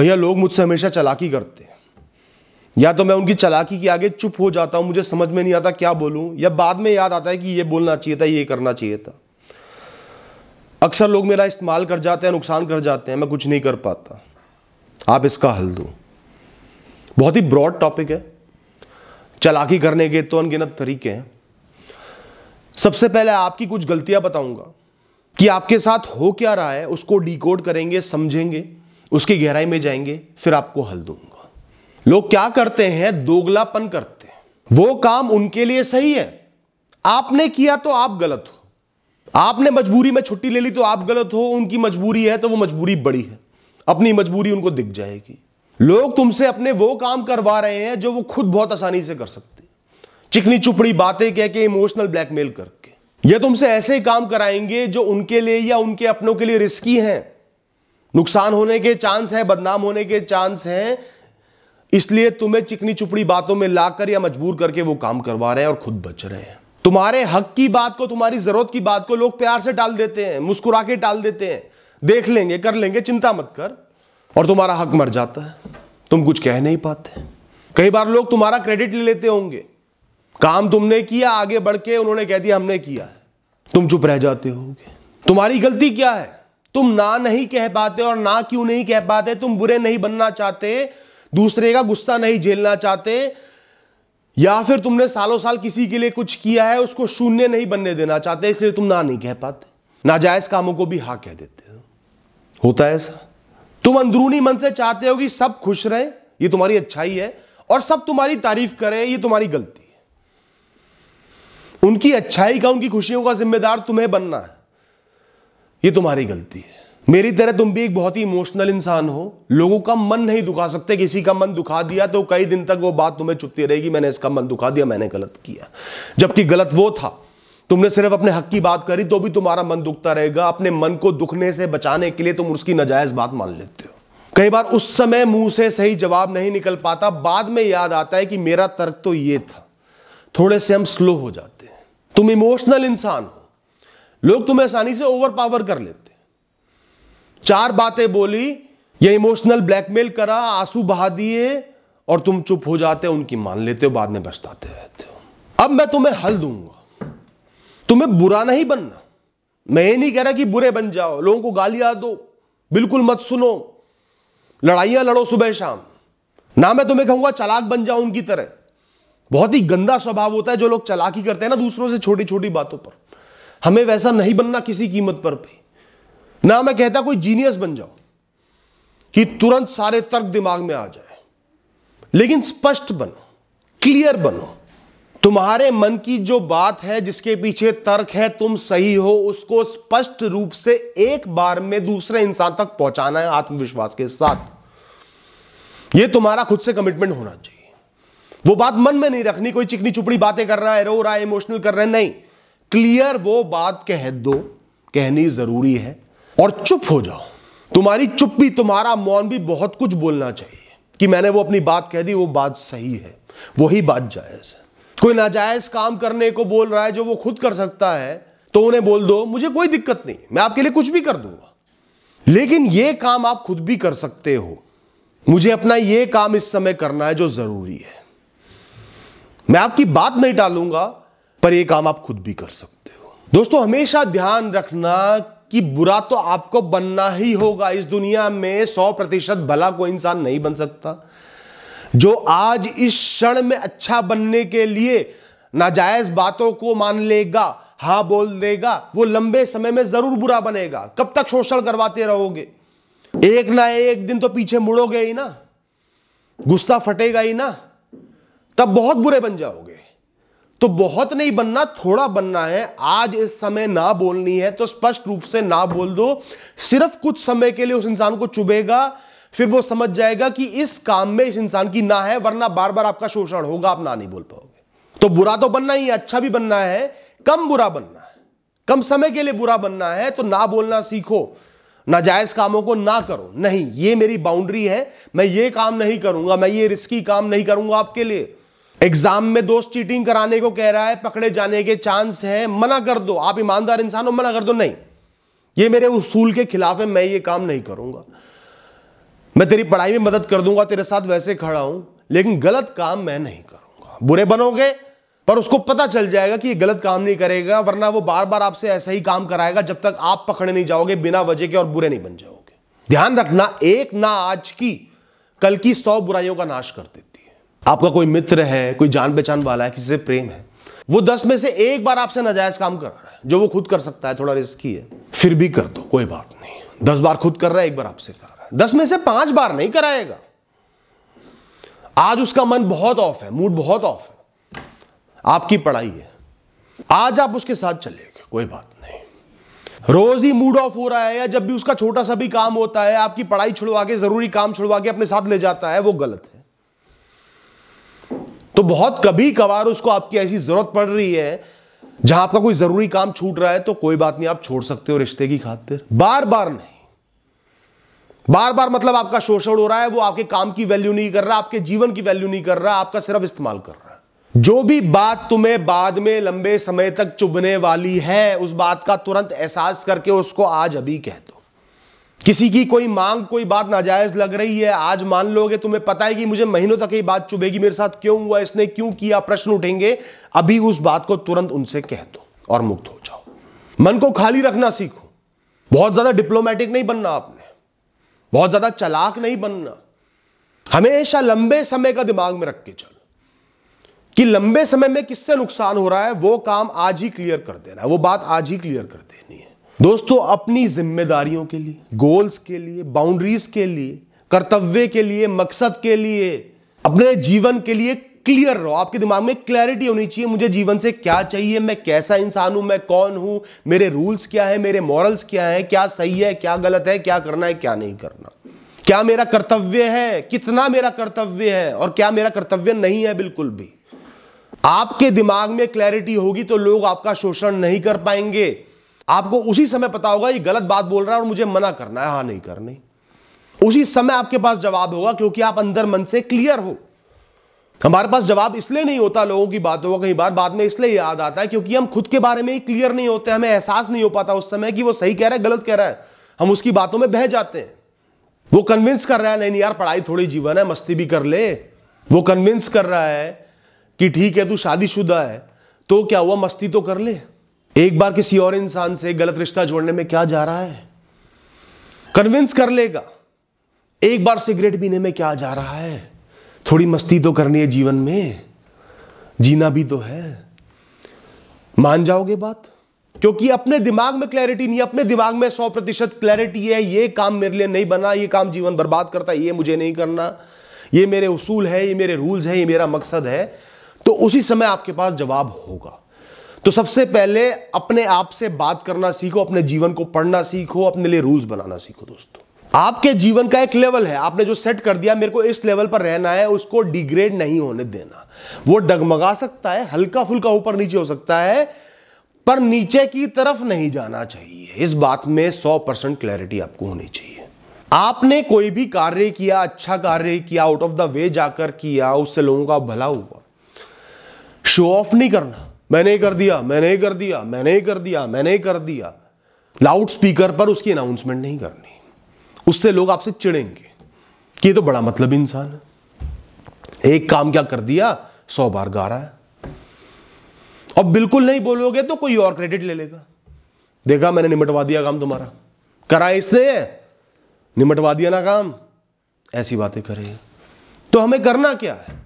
भैया लोग मुझसे हमेशा चलाकी करते हैं या तो मैं उनकी चलाकी के आगे चुप हो जाता हूं मुझे समझ में नहीं आता क्या बोलूं या बाद में याद आता है कि ये बोलना चाहिए था ये करना चाहिए था अक्सर लोग मेरा इस्तेमाल कर जाते हैं नुकसान कर जाते हैं मैं कुछ नहीं कर पाता आप इसका हल दो बहुत ही ब्रॉड टॉपिक है चलाकी करने के तो अनगिनत तरीके हैं सबसे पहले आपकी कुछ गलतियां बताऊंगा कि आपके साथ हो क्या रहा है उसको डिकोड करेंगे समझेंगे उसकी गहराई में जाएंगे फिर आपको हल दूंगा लोग क्या करते हैं दोगलापन करते हैं वो काम उनके लिए सही है आपने किया तो आप गलत हो आपने मजबूरी में छुट्टी ले ली तो आप गलत हो उनकी मजबूरी है तो वो मजबूरी बड़ी है अपनी मजबूरी उनको दिख जाएगी लोग तुमसे अपने वो काम करवा रहे हैं जो वो खुद बहुत आसानी से कर सकते चिकनी चुपड़ी बातें कह के इमोशनल ब्लैकमेल करके ये तुमसे ऐसे काम कराएंगे जो उनके लिए या उनके अपनों के लिए रिस्की हैं नुकसान होने के चांस है बदनाम होने के चांस हैं इसलिए तुम्हें चिकनी चुपड़ी बातों में लाकर या मजबूर करके वो काम करवा रहे हैं और खुद बच रहे हैं तुम्हारे हक की बात को तुम्हारी जरूरत की बात को लोग प्यार से टाल देते हैं मुस्कुरा के टाल देते हैं देख लेंगे कर लेंगे चिंता मत कर और तुम्हारा हक मर जाता है तुम कुछ कह नहीं पाते कई बार लोग तुम्हारा क्रेडिट ले लेते होंगे काम तुमने किया आगे बढ़ के उन्होंने कह दिया हमने किया तुम चुप रह जाते होगे तुम्हारी गलती क्या है तुम ना नहीं कह पाते और ना क्यों नहीं कह पाते तुम बुरे नहीं बनना चाहते दूसरे का गुस्सा नहीं झेलना चाहते या फिर तुमने सालों साल किसी के लिए कुछ किया है उसको शून्य नहीं बनने देना चाहते इसलिए तुम ना नहीं कह पाते नाजायज कामों को भी हा कह देते हो होता है ऐसा तुम अंदरूनी मन से चाहते हो कि सब खुश रहे ये तुम्हारी अच्छाई है और सब तुम्हारी तारीफ करें ये तुम्हारी गलती है उनकी अच्छाई का उनकी खुशियों का जिम्मेदार तुम्हें बनना है ये तुम्हारी गलती है मेरी तरह तुम भी एक बहुत ही इमोशनल इंसान हो लोगों का मन नहीं दुखा सकते किसी का मन दुखा दिया तो कई दिन तक वो बात तुम्हें चुपती रहेगी मैंने इसका मन दुखा दिया मैंने गलत किया जबकि गलत वो था तुमने सिर्फ अपने हक की बात करी तो भी तुम्हारा मन दुखता रहेगा अपने मन को दुखने से बचाने के लिए तुम उसकी नजायज बात मान लेते हो कई बार उस समय मुंह से सही जवाब नहीं निकल पाता बाद में याद आता है कि मेरा तर्क तो ये था थोड़े से हम स्लो हो जाते हैं तुम इमोशनल इंसान हो लोग तुम्हें आसानी से ओवर पावर कर लेते चार बातें बोली या इमोशनल ब्लैकमेल करा आंसू बहा दिए और तुम चुप हो जाते हो उनकी मान लेते हो बाद में बचताते रहते हो अब मैं तुम्हें हल दूंगा तुम्हें बुरा नहीं बनना मैं ये नहीं कह रहा कि बुरे बन जाओ लोगों को गालियां दो बिल्कुल मत सुनो लड़ाइयां लड़ो सुबह शाम ना मैं तुम्हें कहूंगा चलाक बन जाओ उनकी तरह बहुत ही गंदा स्वभाव होता है जो लोग चलाकी करते हैं ना दूसरों से छोटी छोटी बातों पर हमें वैसा नहीं बनना किसी कीमत पर भी ना मैं कहता कोई जीनियस बन जाओ कि तुरंत सारे तर्क दिमाग में आ जाए लेकिन स्पष्ट बनो क्लियर बनो तुम्हारे मन की जो बात है जिसके पीछे तर्क है तुम सही हो उसको स्पष्ट रूप से एक बार में दूसरे इंसान तक पहुंचाना है आत्मविश्वास के साथ यह तुम्हारा खुद से कमिटमेंट होना चाहिए वो बात मन में नहीं रखनी कोई चिकनी चुपड़ी बातें कर रहा है रो रहा है इमोशनल कर रहा है नहीं क्लियर वो बात कह दो कहनी जरूरी है और चुप हो जाओ तुम्हारी चुप्पी तुम्हारा मौन भी बहुत कुछ बोलना चाहिए कि मैंने वो अपनी बात कह दी वो बात सही है वही बात जायज है कोई नाजायज काम करने को बोल रहा है जो वो खुद कर सकता है तो उन्हें बोल दो मुझे कोई दिक्कत नहीं मैं आपके लिए कुछ भी कर दूंगा लेकिन ये काम आप खुद भी कर सकते हो मुझे अपना ये काम इस समय करना है जो जरूरी है मैं आपकी बात नहीं टालूंगा पर ये काम आप खुद भी कर सकते हो दोस्तों हमेशा ध्यान रखना कि बुरा तो आपको बनना ही होगा इस दुनिया में सौ प्रतिशत भला कोई इंसान नहीं बन सकता जो आज इस क्षण में अच्छा बनने के लिए नाजायज बातों को मान लेगा हाँ बोल देगा वो लंबे समय में जरूर बुरा बनेगा कब तक शोषण करवाते रहोगे एक ना एक दिन तो पीछे मुड़ोगे ही ना गुस्सा फटेगा ही ना तब बहुत बुरे बन जाओगे तो बहुत नहीं बनना थोड़ा बनना है आज इस समय ना बोलनी है तो स्पष्ट रूप से ना बोल दो सिर्फ कुछ समय के लिए उस इंसान को चुभेगा फिर वो समझ जाएगा कि इस काम में इस इंसान की ना है वरना बार बार आपका शोषण होगा आप ना नहीं बोल पाओगे तो बुरा तो बनना ही अच्छा भी बनना है कम बुरा बनना है कम समय के लिए बुरा बनना है तो ना बोलना सीखो नाजायज कामों को ना करो नहीं ये मेरी बाउंड्री है मैं ये काम नहीं करूंगा मैं ये रिस्की काम नहीं करूंगा आपके लिए एग्जाम में दोस्त चीटिंग कराने को कह रहा है पकड़े जाने के चांस है मना कर दो आप ईमानदार इंसान हो मना कर दो नहीं ये मेरे उसूल के खिलाफ है मैं ये काम नहीं करूंगा मैं तेरी पढ़ाई में मदद कर दूंगा तेरे साथ वैसे खड़ा हूं लेकिन गलत काम मैं नहीं करूंगा बुरे बनोगे पर उसको पता चल जाएगा कि ये गलत काम नहीं करेगा वरना वो बार बार आपसे ऐसा ही काम कराएगा जब तक आप पकड़े नहीं जाओगे बिना वजह के और बुरे नहीं बन जाओगे ध्यान रखना एक ना आज की कल की सौ बुराइयों का नाश कर देती आपका कोई मित्र है कोई जान पहचान वाला है किसी से प्रेम है वो दस में से एक बार आपसे नाजायज काम कर रहा है जो वो खुद कर सकता है थोड़ा रिस्की है फिर भी कर दो कोई बात नहीं दस बार खुद कर रहा है एक बार आपसे कर रहा है दस में से पांच बार नहीं कराएगा आज उसका मन बहुत ऑफ है मूड बहुत ऑफ है आपकी पढ़ाई है आज आप उसके साथ चलेंगे कोई बात नहीं रोज ही मूड ऑफ हो रहा है या जब भी उसका छोटा सा भी काम होता है आपकी पढ़ाई छुड़वा के जरूरी काम छुड़वा के अपने साथ ले जाता है वो गलत है तो बहुत कभी कभार उसको आपकी ऐसी जरूरत पड़ रही है जहां आपका कोई जरूरी काम छूट रहा है तो कोई बात नहीं आप छोड़ सकते हो रिश्ते की खातिर बार बार नहीं बार बार मतलब आपका शोषण हो रहा है वो आपके काम की वैल्यू नहीं कर रहा आपके जीवन की वैल्यू नहीं कर रहा आपका सिर्फ इस्तेमाल कर रहा है जो भी बात तुम्हें बाद में लंबे समय तक चुभने वाली है उस बात का तुरंत एहसास करके उसको आज अभी कह दो किसी की कोई मांग कोई बात नाजायज लग रही है आज मान लोगे तुम्हें पता है कि मुझे महीनों तक ये बात चुभेगी मेरे साथ क्यों हुआ इसने क्यों किया प्रश्न उठेंगे अभी उस बात को तुरंत उनसे कह दो और मुक्त हो जाओ मन को खाली रखना सीखो बहुत ज्यादा डिप्लोमेटिक नहीं बनना आपने बहुत ज्यादा चलाक नहीं बनना हमेशा लंबे समय का दिमाग में रख के चलो कि लंबे समय में किससे नुकसान हो रहा है वो काम आज ही क्लियर कर देना है वो बात आज ही क्लियर कर देनी है दोस्तों अपनी जिम्मेदारियों के लिए गोल्स के लिए बाउंड्रीज के लिए कर्तव्य के लिए मकसद के लिए अपने जीवन के लिए क्लियर रहो आपके दिमाग में क्लैरिटी होनी चाहिए मुझे जीवन से क्या चाहिए मैं कैसा इंसान हूं मैं कौन हूं मेरे रूल्स क्या है मेरे मॉरल्स क्या है क्या सही है क्या गलत है क्या करना है क्या नहीं करना क्या मेरा कर्तव्य है कितना मेरा कर्तव्य है और क्या मेरा कर्तव्य नहीं है बिल्कुल भी आपके दिमाग में क्लैरिटी होगी तो लोग आपका शोषण नहीं कर पाएंगे आपको उसी समय पता होगा ये गलत बात बोल रहा है और मुझे मना करना है हाँ नहीं करनी उसी समय आपके पास जवाब होगा क्योंकि आप अंदर मन से क्लियर हो हमारे पास जवाब इसलिए नहीं होता लोगों की बातों का कई बार बाद में इसलिए याद आता है क्योंकि हम खुद के बारे में ही क्लियर नहीं होते हमें एहसास नहीं हो पाता उस समय कि वो सही कह रहा है गलत कह रहा है हम उसकी बातों में बह जाते हैं वो कन्विंस कर रहा है नहीं नहीं यार पढ़ाई थोड़ी जीवन है मस्ती भी कर ले वो कन्विंस कर रहा है कि ठीक है तू शादीशुदा है तो क्या हुआ मस्ती तो कर ले एक बार किसी और इंसान से गलत रिश्ता जोड़ने में क्या जा रहा है कन्विंस कर लेगा एक बार सिगरेट पीने में क्या जा रहा है थोड़ी मस्ती तो करनी है जीवन में जीना भी तो है मान जाओगे बात क्योंकि अपने दिमाग में क्लैरिटी नहीं अपने दिमाग में सौ प्रतिशत क्लैरिटी है ये काम मेरे लिए नहीं बना ये काम जीवन बर्बाद करता ये मुझे नहीं करना ये मेरे उसूल है ये मेरे रूल्स हैं ये मेरा मकसद है तो उसी समय आपके पास जवाब होगा तो सबसे पहले अपने आप से बात करना सीखो अपने जीवन को पढ़ना सीखो अपने लिए रूल्स बनाना सीखो दोस्तों आपके जीवन का एक लेवल है आपने जो सेट कर दिया मेरे को इस लेवल पर रहना है उसको डिग्रेड नहीं होने देना वो डगमगा सकता है हल्का फुल्का ऊपर नीचे हो सकता है पर नीचे की तरफ नहीं जाना चाहिए इस बात में 100 परसेंट क्लैरिटी आपको होनी चाहिए आपने कोई भी कार्य किया अच्छा कार्य किया आउट ऑफ द वे जाकर किया उससे लोगों का भला हुआ शो ऑफ नहीं करना मैंने ही कर दिया मैंने ही कर दिया मैंने ही कर दिया मैंने ही कर दिया लाउड स्पीकर पर उसकी अनाउंसमेंट नहीं करनी उससे लोग आपसे चिड़ेंगे कि ये तो बड़ा मतलब इंसान है एक काम क्या कर दिया सौ बार गा रहा है और बिल्कुल नहीं बोलोगे तो कोई और क्रेडिट ले लेगा देखा मैंने निमटवा दिया काम तुम्हारा करा इसने निमटवा दिया ना काम ऐसी बातें करे तो हमें करना क्या है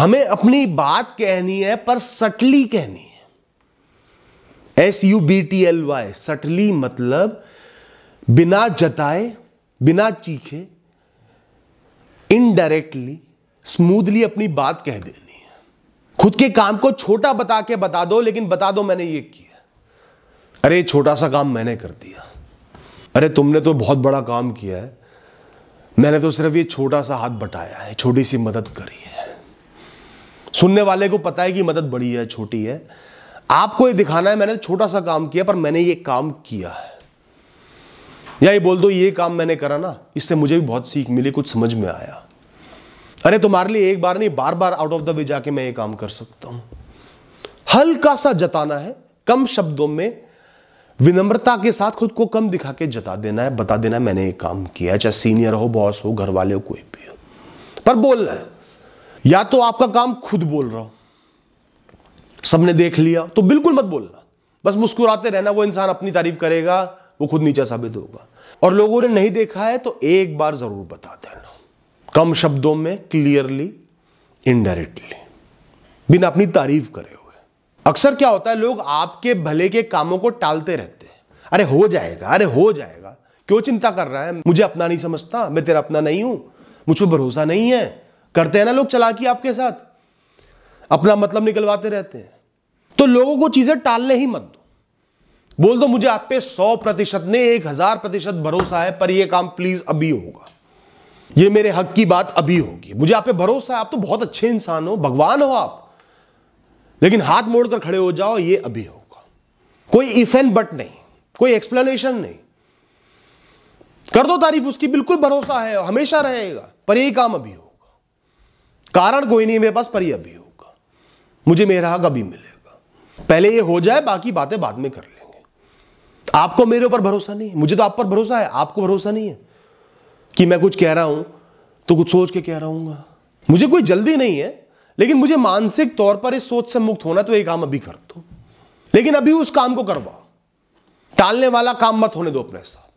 हमें अपनी बात कहनी है पर सटली कहनी है S U B T L Y subtly मतलब बिना जताए बिना चीखे इनडायरेक्टली स्मूथली अपनी बात कह देनी है खुद के काम को छोटा बता के बता दो लेकिन बता दो मैंने ये किया अरे छोटा सा काम मैंने कर दिया अरे तुमने तो बहुत बड़ा काम किया है मैंने तो सिर्फ ये छोटा सा हाथ बटाया है छोटी सी मदद करी है सुनने वाले को पता है कि मदद बड़ी है छोटी है आपको ये दिखाना है मैंने छोटा सा काम किया पर मैंने ये काम किया है या ये बोल दो ये काम मैंने करा ना इससे मुझे भी बहुत सीख मिली कुछ समझ में आया अरे तुम्हारे लिए एक बार नहीं बार बार आउट ऑफ द वे जाके मैं ये काम कर सकता हूं हल्का सा जताना है कम शब्दों में विनम्रता के साथ खुद को कम दिखा के जता देना है बता देना है मैंने ये काम किया है चाहे सीनियर हो बॉस हो घर वाले हो कोई भी हो पर बोलना है या तो आपका काम खुद बोल रहा हो सबने देख लिया तो बिल्कुल मत बोलना बस मुस्कुराते रहना वो इंसान अपनी तारीफ करेगा वो खुद नीचा साबित होगा और लोगों ने नहीं देखा है तो एक बार जरूर बता देना कम शब्दों में क्लियरली इनडायरेक्टली बिना अपनी तारीफ करे हुए अक्सर क्या होता है लोग आपके भले के कामों को टालते रहते हैं अरे हो जाएगा अरे हो जाएगा क्यों चिंता कर रहा है मुझे अपना नहीं समझता मैं तेरा अपना नहीं हूं मुझ पर भरोसा नहीं है करते हैं ना लोग चलाकी आपके साथ अपना मतलब निकलवाते रहते हैं तो लोगों को चीजें टालने ही मत दो बोल दो मुझे आप पे सौ प्रतिशत ने एक हजार प्रतिशत भरोसा है पर यह काम प्लीज अभी होगा ये मेरे हक की बात अभी होगी मुझे आप पे भरोसा है आप तो बहुत अच्छे इंसान हो भगवान हो आप लेकिन हाथ मोड़कर खड़े हो जाओ ये अभी होगा कोई इफ एंड बट नहीं कोई एक्सप्लेनेशन नहीं कर दो तारीफ उसकी बिल्कुल भरोसा है हमेशा रहेगा पर ये काम अभी हो कारण कोई नहीं मेरे पास पर अभी होगा मुझे मेरा हक अभी मिलेगा पहले ये हो जाए बाकी बातें बाद में कर लेंगे आपको मेरे ऊपर भरोसा नहीं मुझे तो आप पर भरोसा है आपको भरोसा नहीं है कि मैं कुछ कह रहा हूं तो कुछ सोच के कह रहा हूँ मुझे कोई जल्दी नहीं है लेकिन मुझे मानसिक तौर पर इस सोच से मुक्त होना तो ये काम अभी कर दो लेकिन अभी उस काम को करवाओ टालने वाला काम मत होने दो अपने साथ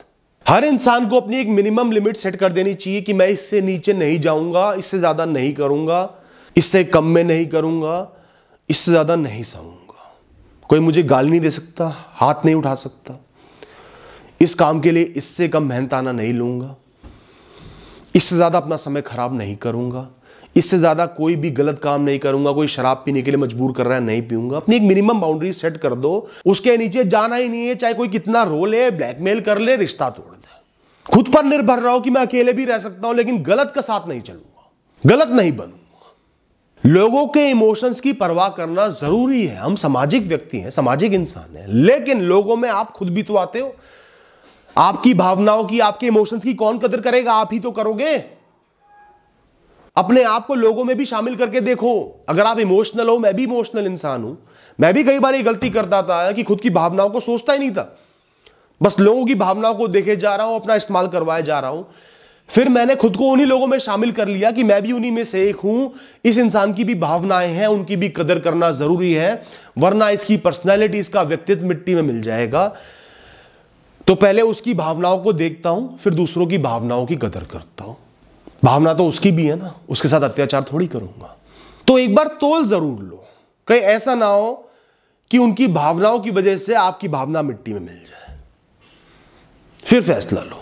हर इंसान को अपनी एक मिनिमम लिमिट सेट कर देनी चाहिए कि मैं इससे नीचे नहीं जाऊंगा इससे ज़्यादा नहीं करूंगा इससे कम में नहीं करूंगा इससे ज़्यादा नहीं सहूंगा कोई मुझे गाल नहीं दे सकता हाथ नहीं उठा सकता इस काम के लिए इससे कम मेहनत आना नहीं लूंगा इससे ज़्यादा अपना समय खराब नहीं करूंगा इससे ज़्यादा कोई भी गलत काम नहीं करूंगा कोई शराब पीने के लिए मजबूर कर रहा है नहीं पीऊंगा अपनी एक मिनिमम बाउंड्री सेट कर दो उसके नीचे जाना ही नहीं है चाहे कोई कितना रो ले ब्लैकमेल कर ले रिश्ता तोड़ दे खुद पर निर्भर रहो कि मैं अकेले भी रह सकता हूं लेकिन गलत का साथ नहीं चलूंगा गलत नहीं बनूंगा लोगों के इमोशंस की परवाह करना जरूरी है हम सामाजिक व्यक्ति हैं सामाजिक इंसान हैं लेकिन लोगों में आप खुद भी तो आते हो आपकी भावनाओं की आपके इमोशंस की कौन कदर करेगा आप ही तो करोगे अपने आप को लोगों में भी शामिल करके देखो अगर आप इमोशनल हो मैं भी इमोशनल इंसान हूं मैं भी कई बार ये गलती करता था कि खुद की भावनाओं को सोचता ही नहीं था बस लोगों की भावनाओं को देखे जा रहा हूं अपना इस्तेमाल करवाया जा रहा हूं फिर मैंने खुद को उन्हीं लोगों में शामिल कर लिया कि मैं भी उन्हीं में से एक हूं इस इंसान की भी भावनाएं हैं उनकी भी कदर करना जरूरी है वरना इसकी पर्सनैलिटी इसका व्यक्तित्व मिट्टी में मिल जाएगा तो पहले उसकी भावनाओं को देखता हूं फिर दूसरों की भावनाओं की कदर करता हूं भावना तो उसकी भी है ना उसके साथ अत्याचार थोड़ी करूंगा तो एक बार तोल जरूर लो कहीं ऐसा ना हो कि उनकी भावनाओं की वजह से आपकी भावना मिट्टी में मिल जाए फिर फैसला लो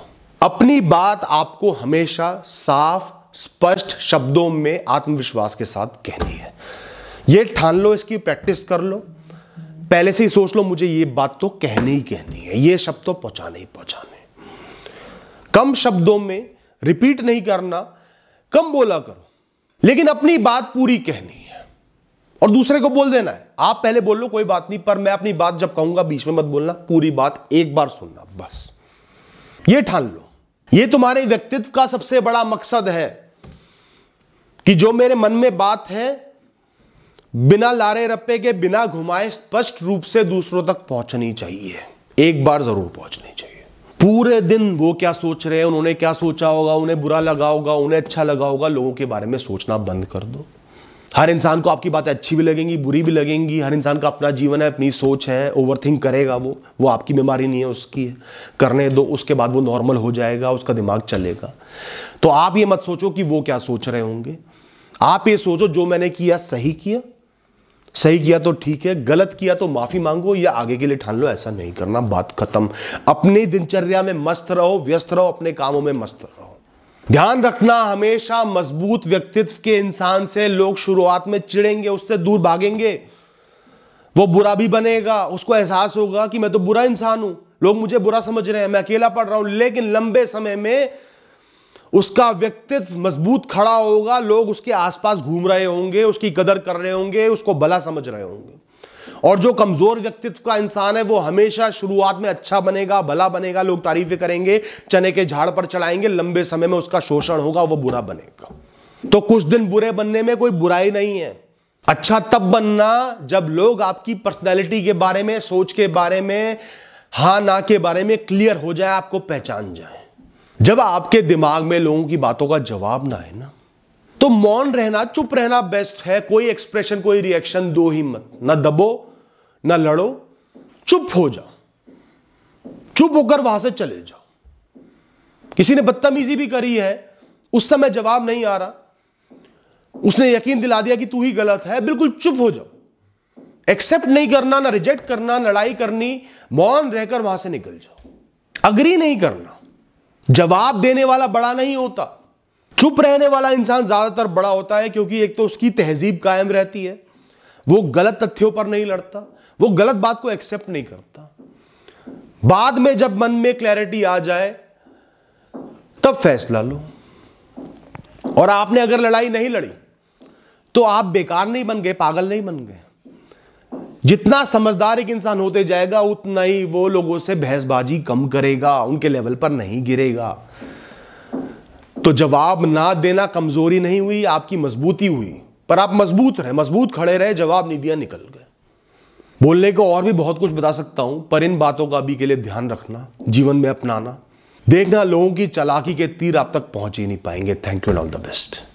अपनी बात आपको हमेशा साफ स्पष्ट शब्दों में आत्मविश्वास के साथ कहनी है यह ठान लो इसकी प्रैक्टिस कर लो पहले से ही सोच लो मुझे ये बात तो कहनी ही कहनी है ये शब्द तो पहुंचाने ही पहुंचाने कम शब्दों में रिपीट नहीं करना कम बोला करो लेकिन अपनी बात पूरी कहनी है और दूसरे को बोल देना है आप पहले बोल लो कोई बात नहीं पर मैं अपनी बात जब कहूंगा बीच में मत बोलना पूरी बात एक बार सुनना बस ये ठान लो ये तुम्हारे व्यक्तित्व का सबसे बड़ा मकसद है कि जो मेरे मन में बात है बिना लारे रप्पे के बिना घुमाए स्पष्ट रूप से दूसरों तक पहुंचनी चाहिए एक बार जरूर पहुंचनी चाहिए पूरे दिन वो क्या सोच रहे हैं उन्होंने क्या सोचा होगा उन्हें बुरा लगा होगा उन्हें अच्छा लगा होगा लोगों के बारे में सोचना बंद कर दो हर इंसान को आपकी बातें अच्छी भी लगेंगी बुरी भी लगेंगी हर इंसान का अपना जीवन है अपनी सोच है ओवरथिंक करेगा वो वो आपकी बीमारी नहीं है उसकी है करने दो उसके बाद वो नॉर्मल हो जाएगा उसका दिमाग चलेगा तो आप ये मत सोचो कि वो क्या सोच रहे होंगे आप ये सोचो जो मैंने किया सही किया सही किया तो ठीक है गलत किया तो माफी मांगो या आगे के लिए ठान लो ऐसा नहीं करना बात खत्म अपनी दिनचर्या में मस्त रहो व्यस्त रहो अपने कामों में मस्त रहो ध्यान रखना हमेशा मजबूत व्यक्तित्व के इंसान से लोग शुरुआत में चिड़ेंगे उससे दूर भागेंगे वो बुरा भी बनेगा उसको एहसास होगा कि मैं तो बुरा इंसान हूं लोग मुझे बुरा समझ रहे हैं मैं अकेला पढ़ रहा हूं लेकिन लंबे समय में उसका व्यक्तित्व मजबूत खड़ा होगा लोग उसके आसपास घूम रहे होंगे उसकी कदर कर रहे होंगे उसको भला समझ रहे होंगे और जो कमजोर व्यक्तित्व का इंसान है वो हमेशा शुरुआत में अच्छा बनेगा भला बनेगा लोग तारीफें करेंगे चने के झाड़ पर चढ़ाएंगे लंबे समय में उसका शोषण होगा वो बुरा बनेगा तो कुछ दिन बुरे बनने में कोई बुराई नहीं है अच्छा तब बनना जब लोग आपकी पर्सनैलिटी के बारे में सोच के बारे में हा ना के बारे में क्लियर हो जाए आपको पहचान जाए जब आपके दिमाग में लोगों की बातों का जवाब ना है ना तो मौन रहना चुप रहना बेस्ट है कोई एक्सप्रेशन कोई रिएक्शन दो ही मत ना दबो ना लड़ो चुप हो जाओ चुप होकर वहां से चले जाओ किसी ने बदतमीजी भी करी है उस समय जवाब नहीं आ रहा उसने यकीन दिला दिया कि तू ही गलत है बिल्कुल चुप हो जाओ एक्सेप्ट नहीं करना ना रिजेक्ट करना लड़ाई करनी मौन रहकर वहां से निकल जाओ अग्री नहीं करना जवाब देने वाला बड़ा नहीं होता चुप रहने वाला इंसान ज्यादातर बड़ा होता है क्योंकि एक तो उसकी तहजीब कायम रहती है वो गलत तथ्यों पर नहीं लड़ता वो गलत बात को एक्सेप्ट नहीं करता बाद में जब मन में क्लैरिटी आ जाए तब फैसला लो और आपने अगर लड़ाई नहीं लड़ी तो आप बेकार नहीं बन गए पागल नहीं बन गए जितना समझदार एक इंसान होते जाएगा उतना ही वो लोगों से बहसबाजी कम करेगा उनके लेवल पर नहीं गिरेगा तो जवाब ना देना कमजोरी नहीं हुई आपकी मजबूती हुई पर आप मजबूत रहे मजबूत खड़े रहे जवाब नहीं दिया निकल गए बोलने को और भी बहुत कुछ बता सकता हूं पर इन बातों का अभी के लिए ध्यान रखना जीवन में अपनाना देखना लोगों की चलाकी के तीर आप तक पहुंच ही नहीं पाएंगे thank you all the best